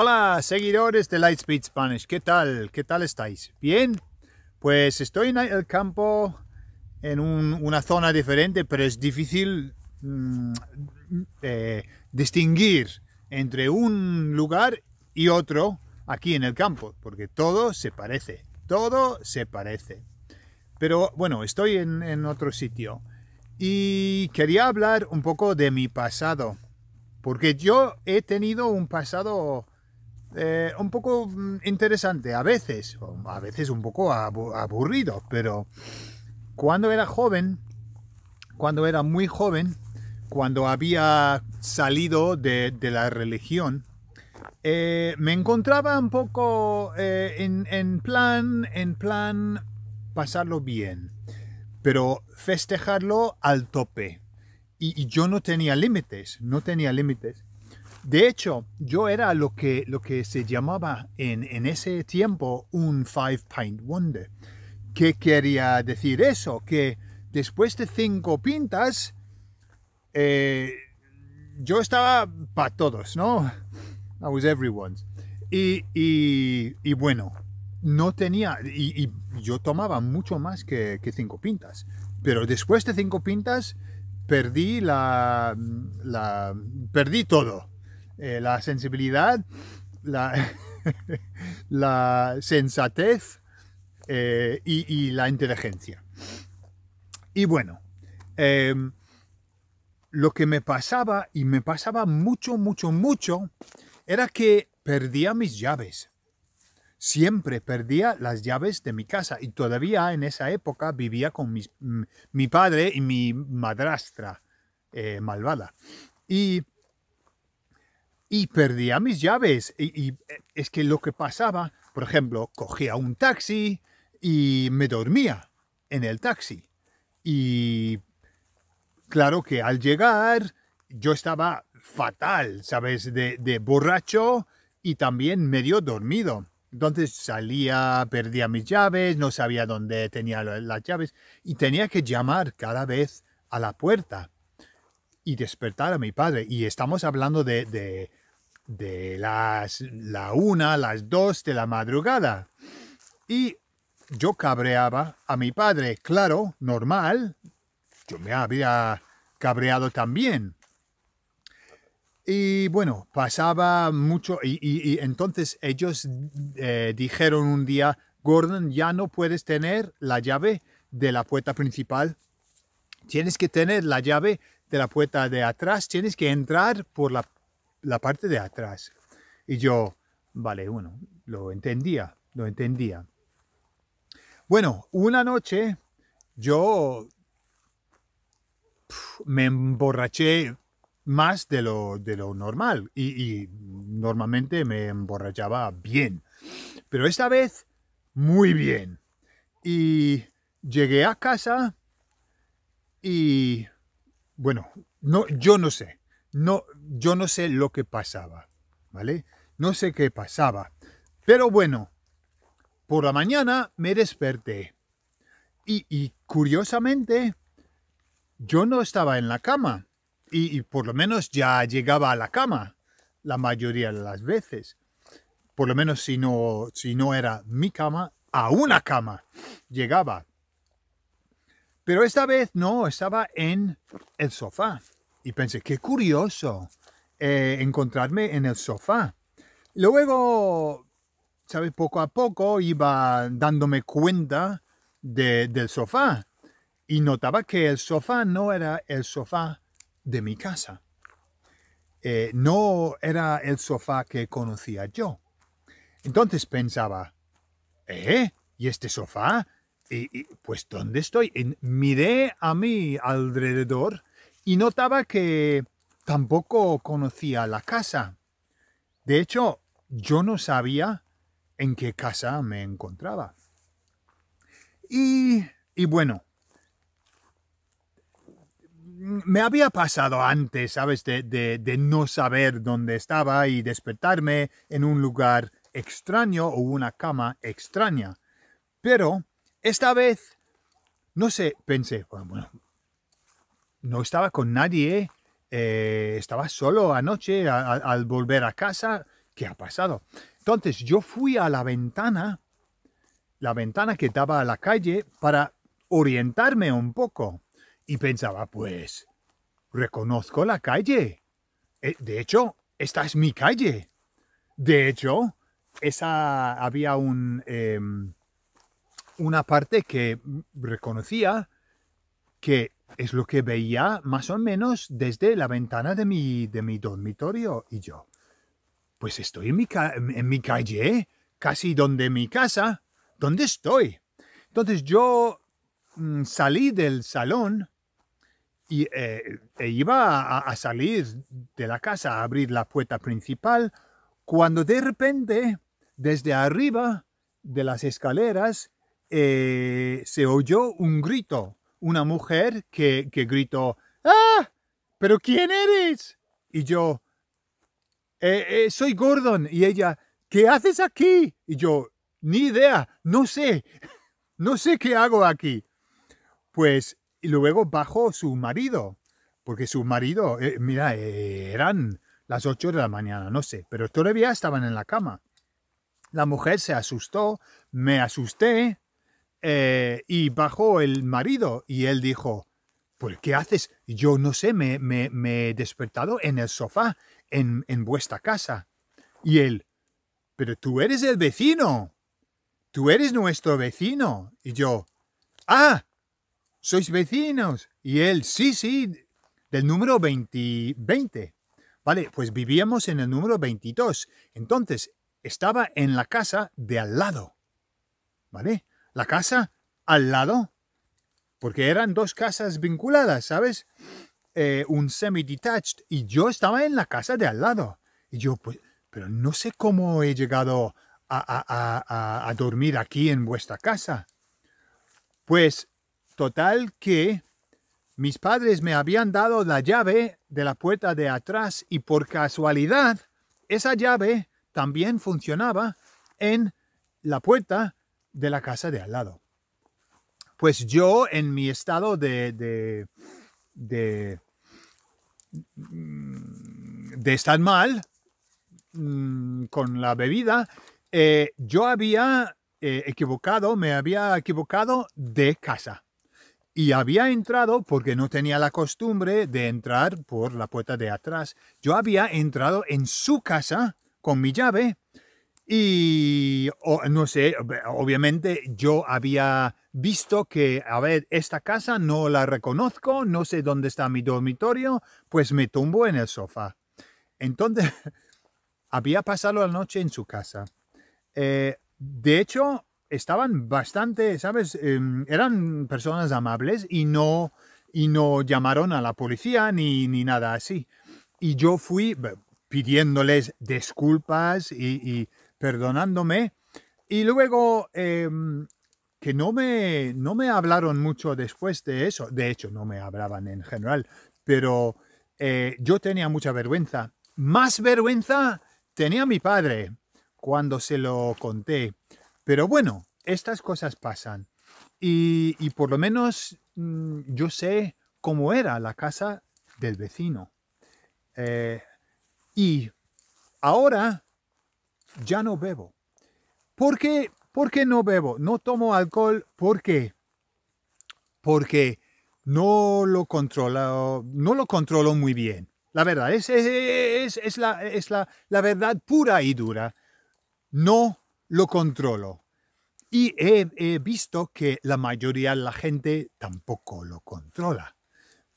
Hola, seguidores de Lightspeed Spanish. ¿Qué tal? ¿Qué tal estáis? ¿Bien? Pues estoy en el campo, en una zona diferente, pero es difícil mm, eh, distinguir entre un lugar y otro aquí en el campo, porque todo se parece, todo se parece. Pero bueno, estoy en otro sitio y quería hablar un poco de mi pasado, porque yo he tenido un pasado eh, un poco mm, interesante a veces, a veces un poco aburrido, pero cuando era joven, cuando era muy joven, cuando había salido de, la religión, eh, me encontraba un poco eh, en, plan, en plan pasarlo bien, pero festejarlo al tope. y yo no tenía límites, no tenía límites. De hecho, yo era lo que, lo que se llamaba en, ese tiempo un Five Pint Wonder. ¿Qué quería decir eso? Que después de cinco pintas, eh, yo estaba para todos, ¿no? I was everyone's. Y, bueno, no tenía, y, yo tomaba mucho más que, que, cinco pintas, pero después de cinco pintas perdí la, la perdí todo. Eh, la sensibilidad, la, sensatez eh, y, la inteligencia. Y bueno, em, lo que me pasaba, y me pasaba mucho, mucho, mucho, era que perdía mis llaves. Siempre perdía las llaves de mi casa y todavía en esa época vivía con mi padre y mi madrastra eh, malvada. Y y perdía mis llaves. Y, eh, es que lo que pasaba, por ejemplo, cogía un taxi y me dormía en el taxi. Y claro que al llegar yo estaba fatal, ¿sabes? De, borracho y también medio dormido. Entonces salía, perdía mis llaves, no sabía dónde tenía las llaves y tenía que llamar cada vez a la puerta y despertar a mi padre. Y estamos hablando de de las la una, las dos de la madrugada. Y yo cabreaba a mi padre, claro, normal. Yo me había cabreado también. Y bueno, pasaba mucho y, entonces ellos eh, dijeron un día, Gordon, ya no puedes tener la llave de la puerta principal. Tienes que tener la llave de la puerta de atrás, tienes que entrar por la la parte de atrás. Y yo, vale, uno lo entendía, lo entendía. Bueno, una noche yo me emborraché más de lo, de lo normal y, y, normalmente me emborrachaba bien, pero esta vez muy bien. Y llegué a casa y bueno, no, yo no sé, yo no sé lo que pasaba, ¿vale? No sé qué pasaba. Pero bueno, por la mañana me desperté. Y, curiosamente, yo no estaba en la cama. Y, y, por lo menos ya llegaba a la cama la mayoría de las veces. Por lo menos si no, si no era mi cama, a una cama llegaba. Pero esta vez no, estaba en el sofá y pensé, qué curioso eh, encontrarme en el sofá. Luego, ¿sabes? Poco a poco iba dándome cuenta del sofá y notaba que el sofá no era el sofá de mi casa. Eh, no era el sofá que conocía yo. Entonces pensaba, ¿eh? ¿Y este sofá? ¿Y, pues dónde estoy? Y miré a mí alrededor y notaba que tampoco conocía la casa. De hecho, yo no sabía en qué casa me encontraba. Y, y bueno, me había pasado antes, ¿sabes? De, de, no saber dónde estaba y despertarme en un lugar extraño o una cama extraña. Pero esta vez, no sé, pensé, bueno, no estaba con nadie, eh, estaba solo anoche al volver a casa. ¿Qué ha pasado? Entonces yo fui a la ventana, la ventana que daba a la calle para orientarme un poco y pensaba, pues, reconozco la calle. Eh, de hecho, esta es mi calle. De hecho, esa había un, em, una parte que reconocía que es lo que veía más o menos desde la ventana de mi, dormitorio. Y yo, pues estoy en mi, calle, casi donde mi casa. ¿Dónde estoy? Entonces yo mm, salí del salón y eh, e iba a, salir de la casa a abrir la puerta principal cuando de repente desde arriba de las escaleras eh, se oyó un grito una mujer que, gritó, ¡Ah! ¿Pero quién eres? Y yo, eh, eh, soy Gordon. Y ella, ¿qué haces aquí? Y yo, ni idea, no sé, no sé qué hago aquí. Pues y luego bajó su marido, porque su marido, eh, mira, eran las 8 de la mañana, no sé, pero todavía estaban en la cama. La mujer se asustó, me asusté, eh, y bajó el marido y él dijo, ¿por qué haces? Yo no sé, me, he despertado en el sofá, en, vuestra casa. Y él, pero tú eres el vecino, tú eres nuestro vecino. Y yo, ah, sois vecinos. Y él, sí, sí, del número 20. Vale, pues vivíamos en el número 22. Entonces, estaba en la casa de al lado. ¿Vale? la casa al lado, porque eran dos casas vinculadas, ¿sabes? Eh, un semi-detached y yo estaba en la casa de al lado. Y yo, pues, pero no sé cómo he llegado a, a dormir aquí en vuestra casa. Pues, total que mis padres me habían dado la llave de la puerta de atrás y por casualidad esa llave también funcionaba en la puerta de la casa de al lado. Pues yo en mi estado de, de, de, mm, estar mal mm, con la bebida, eh, yo había eh, equivocado, me había equivocado de casa. Y había entrado, porque no tenía la costumbre de entrar por la puerta de atrás, yo había entrado en su casa con mi llave y no sé, obviamente yo había visto que, a ver, esta casa no la reconozco, no sé dónde está mi dormitorio, pues me tumbo en el sofá. Entonces, había pasado la noche en su casa. Eh, de hecho, estaban bastante, ¿sabes? Em, eran personas amables y no, y no llamaron a la policía ni, ni nada así. Y yo fui pidiéndoles disculpas y perdonándome. Y luego em, que no me, no me hablaron mucho después de eso. De hecho, no me hablaban en general, pero eh, yo tenía mucha vergüenza. Más vergüenza tenía mi padre cuando se lo conté. Pero bueno, estas cosas pasan. Y, por lo menos mm, yo sé cómo era la casa del vecino. Eh, y ahora ya no bebo. ¿Por qué, no bebo? No tomo alcohol. ¿Por qué? Porque no lo controlo, no lo controlo muy bien. La verdad, es, es, es, la, verdad pura y dura. No lo controlo. Y he, visto que la mayoría de la gente tampoco lo controla.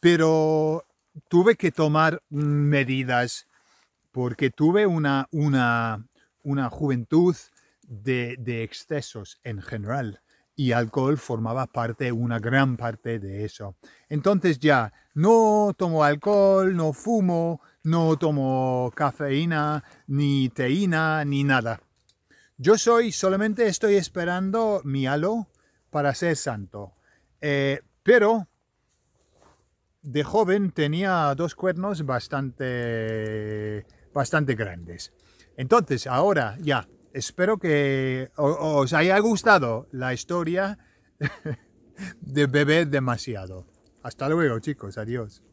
Pero tuve que tomar medidas porque tuve una, una, una juventud de, excesos en general y alcohol formaba parte, una gran parte de eso. Entonces ya, no tomo alcohol, no fumo, no tomo cafeína, ni teína, ni nada. Yo soy, solamente estoy esperando mi halo para ser santo. Eh, pero de joven tenía dos cuernos bastante, bastante grandes. Entonces, ahora ya, espero que os haya gustado la historia de beber demasiado. Hasta luego, chicos. Adiós.